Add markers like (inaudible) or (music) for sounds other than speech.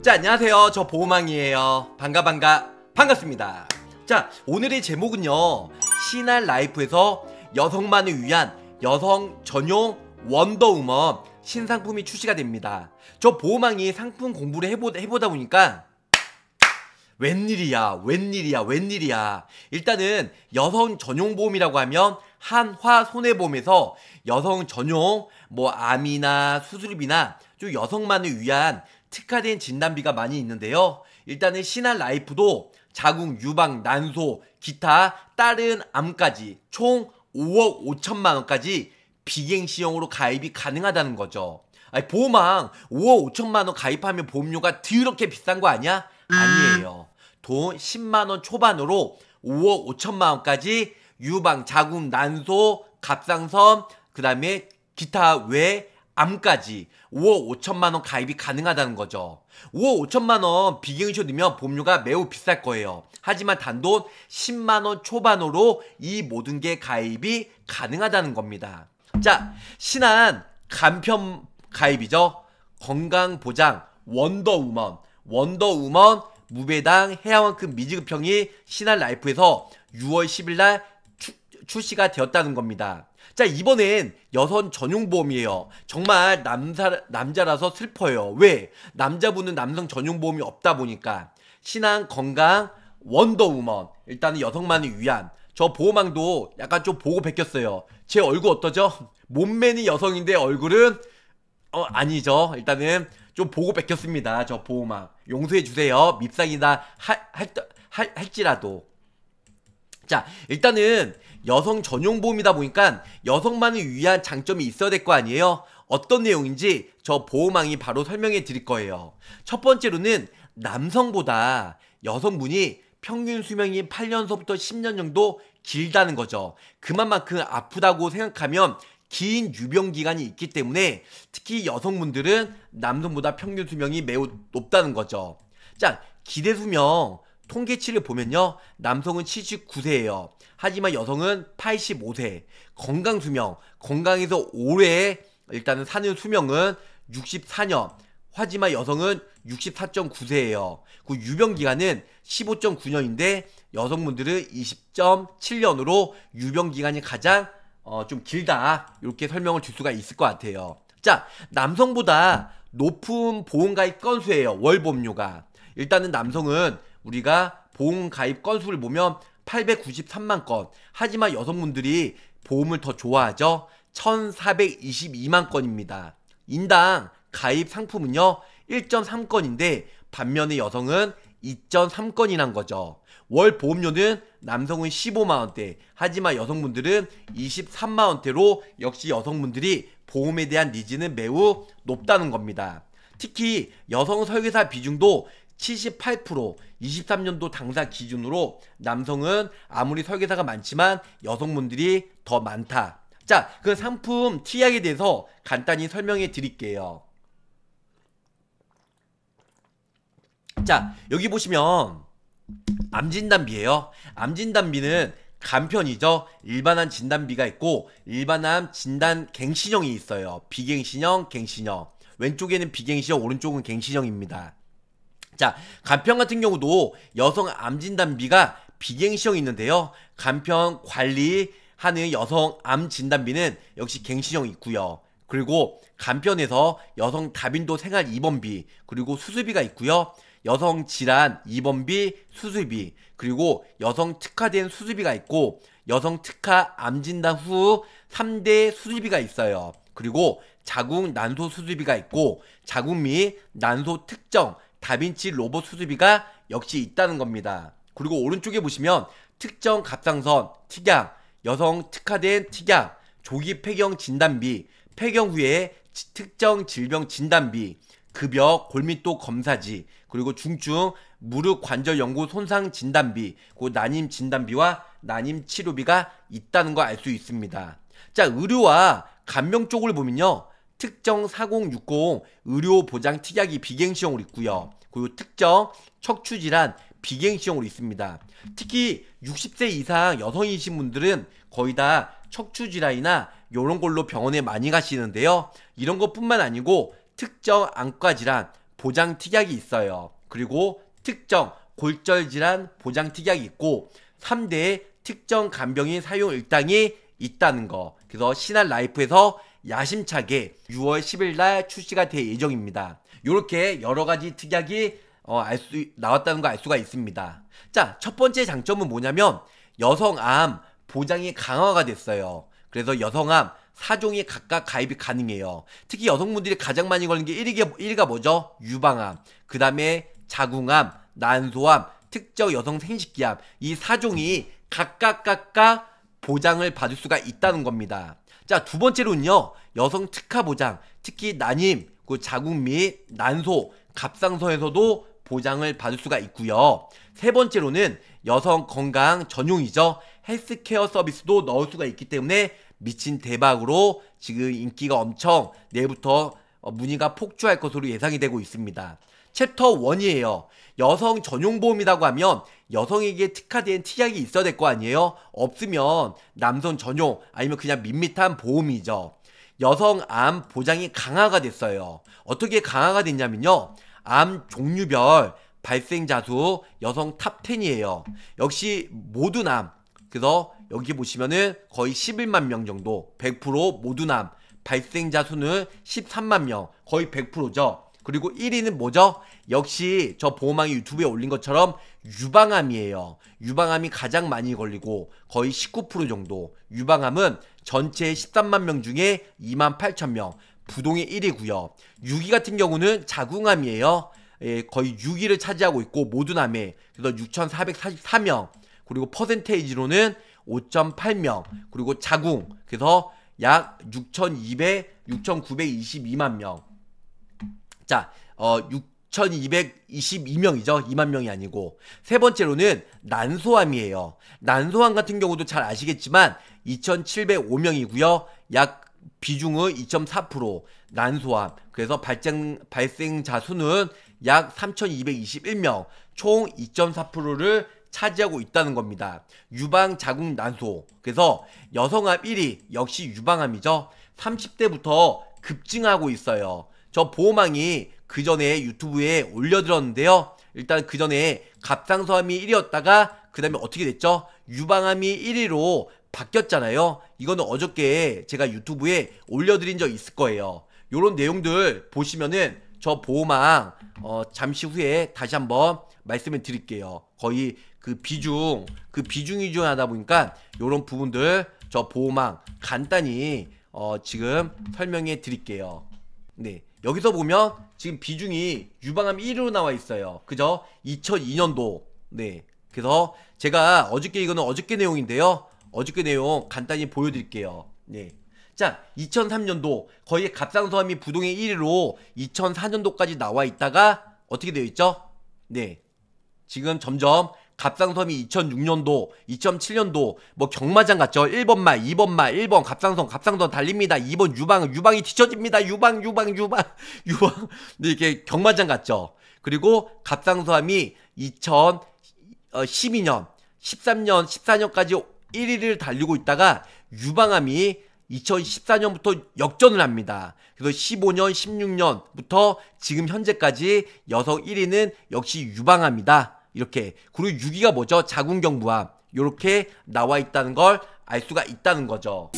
자 안녕하세요 저 보호망이에요 반가 반가 반갑습니다 자 오늘의 제목은요 신할 라이프에서 여성만을 위한 여성 전용 원더우먼 신상품이 출시가 됩니다 저 보호망이 상품 공부를 해보, 해보다 보니까 웬일이야 웬일이야 웬일이야 일단은 여성 전용 보험이라고 하면 한화 손해보험에서 여성 전용 뭐 암이나 수술비나 좀 여성만을 위한 특화된 진단비가 많이 있는데요. 일단은 신한 라이프도 자궁, 유방, 난소, 기타, 다른 암까지 총 5억 5천만 원까지 비갱 시형으로 가입이 가능하다는 거죠. 아니, 보험왕 5억 5천만 원 가입하면 보험료가 더럽게 비싼 거 아니야? 아니에요. 돈 10만 원 초반으로 5억 5천만 원까지 유방, 자궁, 난소, 갑상선, 그 다음에 기타 외 암까지 5억 5천만 원 가입이 가능하다는 거죠. 5억 5천만 원 비경이쇼되면 보험료가 매우 비쌀 거예요. 하지만 단돈 10만 원 초반으로 이 모든 게 가입이 가능하다는 겁니다. 자, 신한 간편 가입이죠. 건강보장 원더우먼 원더우먼 무배당 해양원급 미지급형이 신한 라이프에서 6월 10일 날 출시가 되었다는 겁니다. 자 이번엔 여성 전용 보험이에요. 정말 남사, 남자라서 슬퍼요. 왜? 남자분은 남성 전용 보험이 없다 보니까 신앙, 건강, 원더우먼 일단은 여성만을 위한 저 보호망도 약간 좀 보고 베꼈어요. 제 얼굴 어떠죠? 몸매는 여성인데 얼굴은 어 아니죠. 일단은 좀 보고 베꼈습니다. 저 보호망 용서해 주세요. 밉상이나 하, 할, 할, 할지라도 자 일단은 여성 전용 보험이다 보니까 여성만을 위한 장점이 있어야 될 거 아니에요? 어떤 내용인지 저 보호망이 바로 설명해 드릴 거예요. 첫 번째로는 남성보다 여성분이 평균 수명이 8년서부터 10년 정도 길다는 거죠. 그만큼 아프다고 생각하면 긴 유병 기간이 있기 때문에 특히 여성분들은 남성보다 평균 수명이 매우 높다는 거죠. 자, 기대 수명 통계치를 보면요. 남성은 79세예요. 하지만 여성은 85세. 건강 수명, 건강에서 오래 일단은 사는 수명은 64년. 하지만 여성은 64.9세예요. 그 유병 기간은 15.9년인데 여성분들은 20.7년으로 유병 기간이 가장 어, 좀 길다. 이렇게 설명을 줄 수가 있을 것 같아요. 자, 남성보다 높은 보험가입 건수예요. 월 보험료가. 일단은 남성은 우리가 보험 가입 건수를 보면 893만 건. 하지만 여성분들이 보험을 더 좋아하죠. 1422만 건입니다. 인당 가입 상품은요. 1.3건인데 반면에 여성은 2.3건이 란 거죠. 월 보험료는 남성은 15만원대, 하지만 여성분들은 23만원대로 역시 여성분들이 보험에 대한 니즈는 매우 높다는 겁니다. 특히 여성 설계사 비중도 78% 23년도 당사 기준으로 남성은 아무리 설계사가 많지만 여성분들이 더 많다. 자, 그 상품 t 약에 대해서 간단히 설명해 드릴게요. 자, 여기 보시면 암진단비예요. 암진단비는 간편이죠. 일반암 진단비가 있고 일반암 진단 갱신형이 있어요. 비갱신형, 갱신형. 왼쪽에는 비갱신형, 오른쪽은 갱신형입니다. 자, 간편 같은 경우도 여성 암진단비가 비갱시형이 있는데요. 간편 관리하는 여성 암진단비는 역시 갱신형이 있고요. 그리고 간편에서 여성 다빈도 생활 입원비, 그리고 수술비가 있고요. 여성 질환 입원비, 수술비, 그리고 여성 특화된 수술비가 있고 여성 특화 암진단 후 3대 수술비가 있어요. 그리고 자궁 난소 수술비가 있고 자궁 및 난소 특정 다빈치 로봇 수수비가 역시 있다는 겁니다. 그리고 오른쪽에 보시면 특정 갑상선, 특약 여성 특화된 특약 조기 폐경 진단비, 폐경 후에 특정 질병 진단비, 급여, 골밀도 검사지, 그리고 중증 무릎 관절 연구 손상 진단비, 그 난임 진단비와 난임 치료비가 있다는 거 알 수 있습니다. 자, 의료와 간병 쪽을 보면요. 특정 4060 의료보장 특약이 비갱시형으로 있고요. 그리고 특정 척추질환 비갱시형으로 있습니다. 특히 60세 이상 여성이신 분들은 거의 다 척추질환이나 이런 걸로 병원에 많이 가시는데요. 이런 것뿐만 아니고 특정 안과질환 보장 특약이 있어요. 그리고 특정 골절질환 보장 특약이 있고 3대 특정 간병인 사용 일당이 있다는 거. 그래서 신한 라이프에서 야심차게 6월 10일 날 출시가 될 예정입니다. 이렇게 여러 가지 특약이 어, 알 수, 나왔다는 거 알 수가 있습니다. 자, 첫 번째 장점은 뭐냐면 여성암 보장이 강화가 됐어요. 그래서 여성암 4종이 각각 가입이 가능해요. 특히 여성분들이 가장 많이 걸리는 게 1위가, 1위가 뭐죠? 유방암, 그 다음에 자궁암, 난소암, 특정 여성 생식기암 이 4종이 각각 각각 보장을 받을 수가 있다는 겁니다. 자, 두 번째로는요. 여성 특화 보장, 특히 난임, 그 자국 및 난소, 갑상선에서도 보장을 받을 수가 있고요. 세 번째로는 여성 건강 전용이죠. 헬스케어 서비스도 넣을 수가 있기 때문에 미친 대박으로 지금 인기가 엄청 내일부터 어, 문의가 폭주할 것으로 예상이 되고 있습니다. 챕터 1이에요. 여성 전용 보험이라고 하면 여성에게 특화된 특약이 있어야 될 거 아니에요? 없으면 남성 전용 아니면 그냥 밋밋한 보험이죠. 여성 암 보장이 강화가 됐어요. 어떻게 강화가 됐냐면요. 암 종류별 발생자 수 여성 탑10이에요. 역시 모든 암. 그래서 여기 보시면은 거의 11만 명 정도 100% 모든 암 발생자 수는 13만 명 거의 100%죠. 그리고 1위는 뭐죠? 역시 저 보호망이 유튜브에 올린 것처럼 유방암이에요. 유방암이 가장 많이 걸리고 거의 19% 정도. 유방암은 전체 13만 명 중에 2만 8천 명. 부동의 1위고요. 6위 같은 경우는 자궁암이에요. 예, 거의 6위를 차지하고 있고 모든 암에 그래서 6,444명. 그리고 퍼센테이지로는 5.8명. 그리고 자궁. 그래서 약 6,200, 6,922만 명. 자, 어, 6,222명이죠. 2만 명이 아니고. 세 번째로는 난소암이에요. 난소암 같은 경우도 잘 아시겠지만 2,705명이고요. 약 비중은 2.4% 난소암. 그래서 발생 발생자 수는 약 3,221명, 총 2.4%를 차지하고 있다는 겁니다. 유방 자궁 난소. 그래서 여성암 1위 역시 유방암이죠. 30대부터 급증하고 있어요. 저 보호망이 그 전에 유튜브에 올려드렸는데요. 일단 그 전에 갑상선암이 1위였다가 그 다음에 어떻게 됐죠? 유방암이 1위로 바뀌었잖아요. 이거는 어저께 제가 유튜브에 올려드린 적 있을 거예요. 요런 내용들 보시면은 저 보호망 어, 잠시 후에 다시 한번 말씀을 드릴게요. 거의 그 비중, 그 비중이 중요하다 보니까 요런 부분들 저 보호망 간단히 어, 지금 설명해 드릴게요. 네 여기서 보면 지금 비중이 유방암 1위로 나와 있어요 그죠 2002년도 네 그래서 제가 어저께 이거는 어저께 내용인데요 어저께 내용 간단히 보여드릴게요 네. 자 2003년도 거의 갑상선암이 부동의 1위로 2004년도까지 나와 있다가 어떻게 되어 있죠? 네 지금 점점 갑상섬이 2006년도, 2007년도 뭐 경마장 같죠 1번 말, 2번 말, 1번 갑상선, 갑상선 달립니다. 2번 유방, 유방이 뒤쳐집니다. 유방, 유방, 유방, (laughs) 유방. 근데 네, 이렇게 경마장 같죠 그리고 갑상섬이 2012년, 어, 13년, 14년까지 1위를 달리고 있다가 유방암이 2014년부터 역전을 합니다. 그래서 15년, 16년부터 지금 현재까지 여성 1위는 역시 유방암이다. 이렇게 그리고 6위가 뭐죠? 자궁경부암 이렇게 나와 있다는 걸 알 수가 있다는 거죠.